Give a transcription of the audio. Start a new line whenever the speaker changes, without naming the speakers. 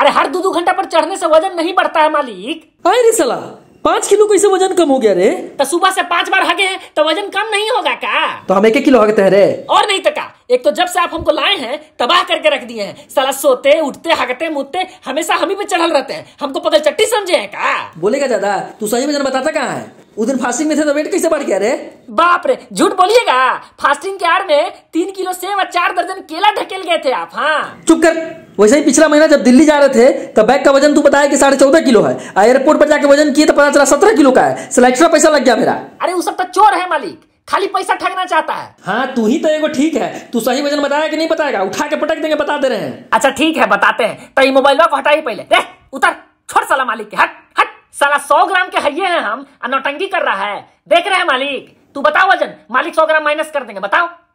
अरे हर दो दो घंटा पर चढ़ने से वजन नहीं बढ़ता है मालिक आए रे सला पाँच किलो कैसे वजन कम हो गया रे तो सुबह से पाँच बार हगे हैं तो वजन कम नहीं होगा का
तो हम एक किलो हगते तो हैं रे
और नहीं तो का एक तो जब से आप हमको लाए हैं तबाह करके रख दिए हैं साला सोते उठते हगते मुते हमेशा हम ही पे चढ़ल रहते हैं हमको पगल चट्टी समझे हैं का बोलेगा दादा तू सही वजन बताता कहाँ है उस दिन फास्टिंग में थे तो वेट कैसे बढ़ गया रे बाप रे झूठ बोलिएगा फास्टिंग के आड़ में तीन किलो सेब और चार दर्जन केला ढकेल गए थे आप हाँ चुप कर
वैसे ही पिछला महीना जब दिल्ली जा रहे थे तो बैग का वजन तू बताया कि साढ़े चौदह किलो है एयरपोर्ट पर जाके वजन किए तो पता चला सत्रह किलो का है
सिलेक्ट्रा पैसा लग गया मेरा अरे वो सब तो चोर है मालिक खाली पैसा ठगना चाहता है हाँ तू ही तो एगो ठीक है तू सही वजन बताया कि नहीं बताएगा उठा के पटक देंगे बता दे रहे हैं अच्छा ठीक है बताते हैं तो मोबाइल को हटाइए पहले उतर छोड़ साला मालिक के हट साला सौ ग्राम के हइये हैं हम नौटंगी कर रहा है देख रहे हैं मालिक तू बताओ वजन मालिक सौ ग्राम माइनस कर देंगे बताओ